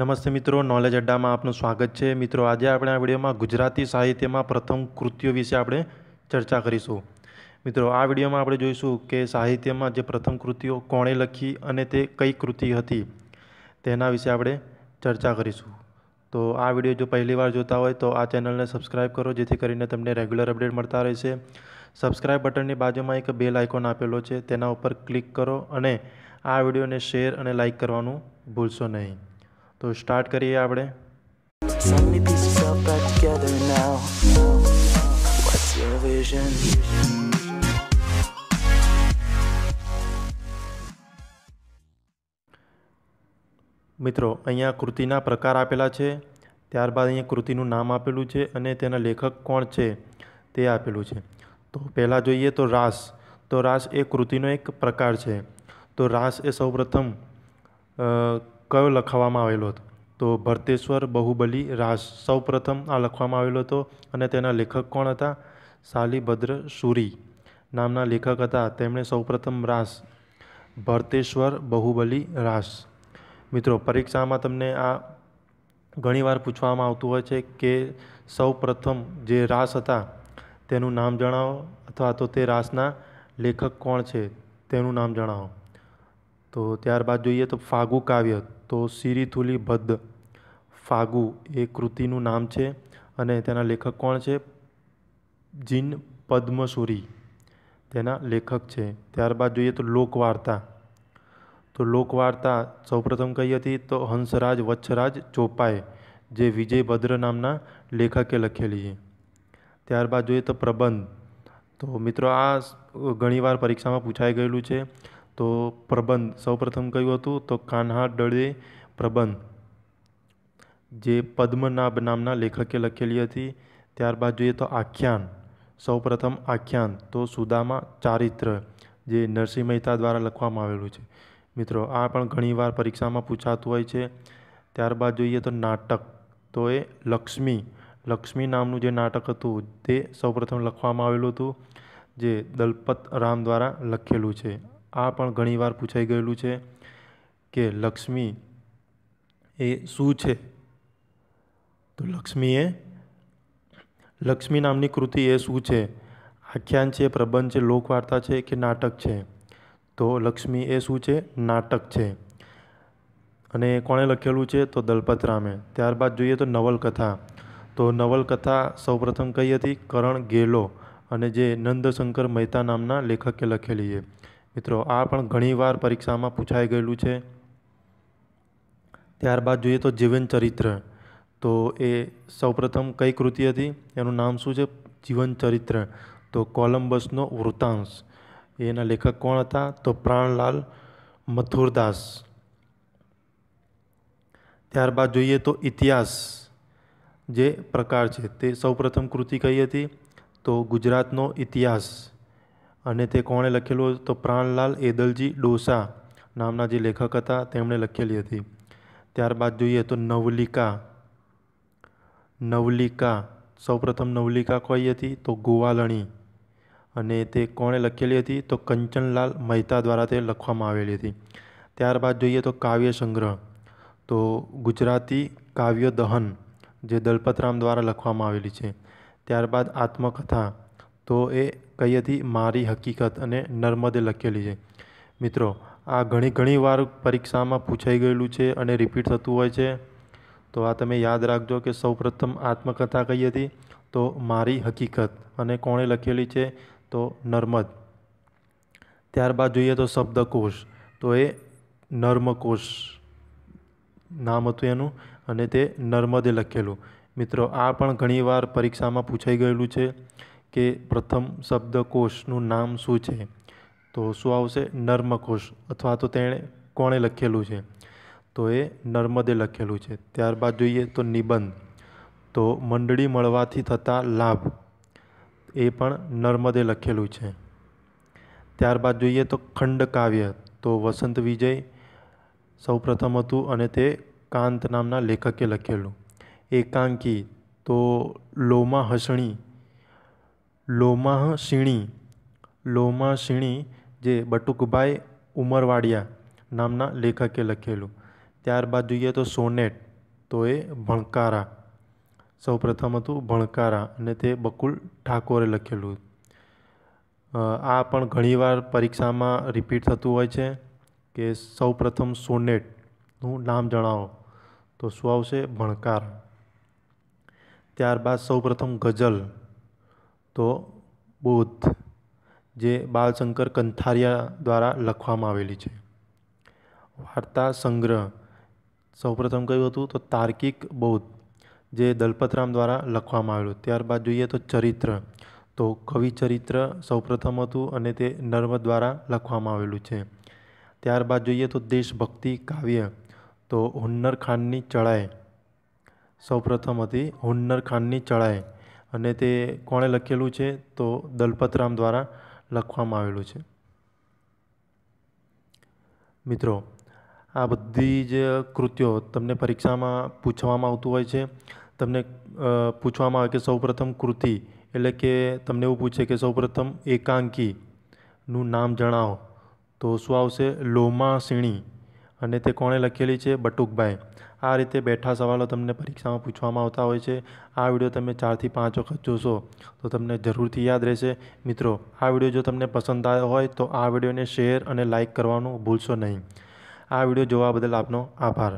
નમસ્તે મિત્રો નોલેજ અડ્ડામાં આપનું સ્વાગત છે મિત્રો આજે આપણે આ વિડીયોમાં ગુજરાતી સાહિત્યમાં પ્રથમ કૃતિઓ વિશે આપણે ચર્ચા કરીશું મિત્રો આ વિડીયોમાં આપણે જોઈશું કે સાહિત્યમાં જે પ્રથમ કૃતિઓ કોણે લખી અને તે કઈ કૃતિ હતી તેના વિશે આપણે ચર્ચા કરીશું તો આ વિડીયો જો પહેલીવાર જોતા હોય તો આ ચેનલને સબસ્ક્રાઈબ કરો જેથી કરીને તમને રેગ્યુલર અપડેટ મળતા રહેશે સબસ્ક્રાઈબ બટનની બાજુમાં એક બેલ આઇકોન આપેલો છે તેના ઉપર ક્લિક કરો અને આ વિડીયોને શેર અને લાઇક કરવાનું ભૂલશો નહીં તો સ્ટાર્ટ કરીએ આપણે મિત્રો અહીંયા કૃતિના પ્રકાર આપેલા છે ત્યારબાદ અહીંયા કૃતિનું નામ આપેલું છે અને તેના લેખક કોણ છે તે આપેલું છે તો પહેલાં જોઈએ તો રાસ તો રાસ એ કૃતિનો એક પ્રકાર છે તો રાસ એ સૌપ્રથમ કયો લખવામાં આવેલો હતો તો ભરતેશ્વર બહુબલી રાસ સૌપ્રથમ આ લખવામાં આવેલો હતો અને તેના લેખક કોણ હતા શાલીભદ્ર સુરી નામના લેખક હતા તેમણે સૌપ્રથમ રાસ ભરતેશ્વર બહુબલી રાસ મિત્રો પરીક્ષામાં તમને આ ઘણીવાર પૂછવામાં આવતું હોય છે કે સૌ પ્રથમ જે રાસ હતા તેનું નામ જણાવો અથવા તો તે રાસના લેખક કોણ છે તેનું નામ જણાવો તો ત્યારબાદ જોઈએ તો ફાગુ કાવ્ય તો સિરીથુલી ભદ્દ ફાગુ એ કૃતિનું નામ છે અને તેના લેખક કોણ છે જીન પદ્મસુરી તેના લેખક છે ત્યારબાદ જોઈએ તો લોકવાર્તા તો લોકવાર્તા સૌપ્રથમ કહી હતી તો હંસરાજ વચ્છરાજ ચોપાએ જે વિજયભદ્ર નામના લેખકે લખેલી છે ત્યારબાદ જોઈએ તો પ્રબંધ તો મિત્રો આ ઘણીવાર પરીક્ષામાં પૂછાઈ ગયેલું છે તો પ્રબંધ સૌપ્રથમ કહ્યું હતું તો કાન્હા દળે પ્રબંધ જે પદ્મનાભ નામના લેખકે લખેલી હતી ત્યારબાદ જોઈએ તો આખ્યાન સૌપ્રથમ આખ્યાન તો સુદામા ચારિત્ર જે નરસિંહ મહેતા દ્વારા લખવામાં આવેલું છે મિત્રો આ પણ ઘણીવાર પરીક્ષામાં પૂછાતું હોય છે ત્યારબાદ જોઈએ તો નાટક તો એ લક્ષ્મી લક્ષ્મી નામનું જે નાટક હતું તે સૌપ્રથમ લખવામાં આવેલું હતું જે દલપત રામ દ્વારા લખેલું છે આ પણ ઘણીવાર પૂછાઈ ગયેલું છે કે લક્ષ્મી એ શું છે તો લક્ષ્મી એ લક્ષ્મી નામની કૃતિ એ શું છે આખ્યાન છે પ્રબંધ છે લોકવાર્તા છે કે નાટક છે તો લક્ષ્મી એ શું છે નાટક છે અને કોણે લખેલું છે તો દલપત રામે ત્યારબાદ જોઈએ તો નવલકથા તો નવલકથા સૌપ્રથમ કહી હતી કરણ ગેલો અને જે નંદશંકર મહેતા નામના લેખકે લખેલી છે મિત્રો આ પણ ઘણીવાર પરીક્ષામાં પૂછાઈ ગયેલું છે ત્યારબાદ જોઈએ તો જીવન ચરિત્ર તો એ સૌપ્રથમ કઈ કૃતિ હતી એનું નામ શું છે જીવન ચરિત્ર તો કોલંબસનો વૃતાંશ એના લેખક કોણ હતા તો પ્રાણલાલ મથુરદાસ ત્યારબાદ જોઈએ તો ઇતિહાસ જે પ્રકાર છે તે સૌપ્રથમ કૃતિ કઈ હતી તો ગુજરાતનો ઇતિહાસ અને તે કોણે લખેલું તો પ્રાણલાલ એદલજી ડોસા નામના જે લેખક હતા તેમણે લખેલી હતી ત્યારબાદ જોઈએ તો નવલિકા નવલિકા સૌપ્રથમ નવલિકા કોઈ હતી તો ગોવાલણી અને તે કોણે લખેલી હતી તો કંચનલાલ મહેતા દ્વારા તે લખવામાં આવેલી હતી ત્યારબાદ જોઈએ તો કાવ્ય સંગ્રહ તો ગુજરાતી કાવ્ય દહન જે દલપતરામ દ્વારા લખવામાં આવેલી છે ત્યારબાદ આત્મકથા તો એ કહી હતી મારી હકીકત અને નર્મદે લખેલી છે મિત્રો આ ઘણી ઘણી વાર પરીક્ષામાં પૂછાઈ ગયેલું છે અને રિપીટ થતું હોય છે તો આ તમે યાદ રાખજો કે સૌપ્રથમ આત્મકથા કહી હતી તો મારી હકીકત અને કોણે લખેલી છે તો નર્મદ ત્યારબાદ જોઈએ તો શબ્દકોષ તો એ નર્મકોષ નામ હતું એનું અને તે નર્મદે લખેલું મિત્રો આ પણ ઘણીવાર પરીક્ષામાં પૂછાઈ ગયેલું છે કે પ્રથમ શબ્દકોશનું નામ શું છે તો શું આવશે નર્મકોશ અથવા તો તેણે કોણે લખેલું છે તો એ નર્મદે લખેલું છે ત્યારબાદ જોઈએ તો નિબંધ તો મંડળી મળવાથી થતા લાભ એ પણ નર્મદે લખેલું છે ત્યારબાદ જોઈએ તો ખંડકાવ્ય તો વસંત વિજય સૌ પ્રથમ હતું અને તે કાંત નામના લેખકે લખેલું એકાંકી તો લોમા હસણી લોમાહ સિણી જે બટુકભાઈ ઉમરવાડિયા નામના લેખકે લખેલું ત્યારબાદ જોઈએ તો સોનેટ તો એ ભણકારા સૌપ્રથમ હતું ભણકારા અને તે બકુલ ઠાકોરે લખેલું આ પણ ઘણીવાર પરીક્ષામાં રિપીટ થતું હોય છે કે સૌપ્રથમ સોનેટનું નામ જણાવો તો શું આવશે ભણકાર ત્યારબાદ સૌપ્રથમ ગઝલ તો બૌદ્ધ જે બાળશંકર કંથારિયા દ્વારા લખવામાં આવેલી છે વાર્તા સંગ્રહ સૌપ્રથમ કહ્યું હતું તો તાર્કિક બૌદ્ધ જે દલપતરામ દ્વારા લખવામાં આવેલું ત્યારબાદ જોઈએ તો ચરિત્ર તો કવિચરિત્ર સૌપ્રથમ હતું અને તે નર્મ દ્વારા લખવામાં આવેલું છે ત્યારબાદ જોઈએ તો દેશભક્તિ કાવ્ય તો હુન્નર ખાનની ચળાઈ સૌપ્રથમ હતી હુન્નર ખાનની ચળાઈ અને તે કોણે લખેલું છે તો દલપતરામ દ્વારા લખવામાં આવેલું છે મિત્રો આ બધી જ કૃત્યો તમને પરીક્ષામાં પૂછવામાં આવતું હોય છે તમને પૂછવામાં આવે કે સૌપ્રથમ કૃતિ એટલે કે તમને એવું પૂછે કે સૌપ્રથમ એકાંકીનું નામ જણાવો તો શું આવશે લોમાસીણી અને તે કોણે લખેલી છે બટુકભાઈ આ રીતે બેઠા સવાલો તમને પરીક્ષામાં પૂછવામાં આવતા હોય છે આ વિડીયો તમે ચારથી પાંચ વખત જોશો તો તમને જરૂરથી યાદ રહેશે મિત્રો આ વિડીયો જો તમને પસંદ આવ્યો હોય તો આ વિડીયોને શેર અને લાઇક કરવાનું ભૂલશો નહીં આ વિડીયો જોવા બદલ આપનો આભાર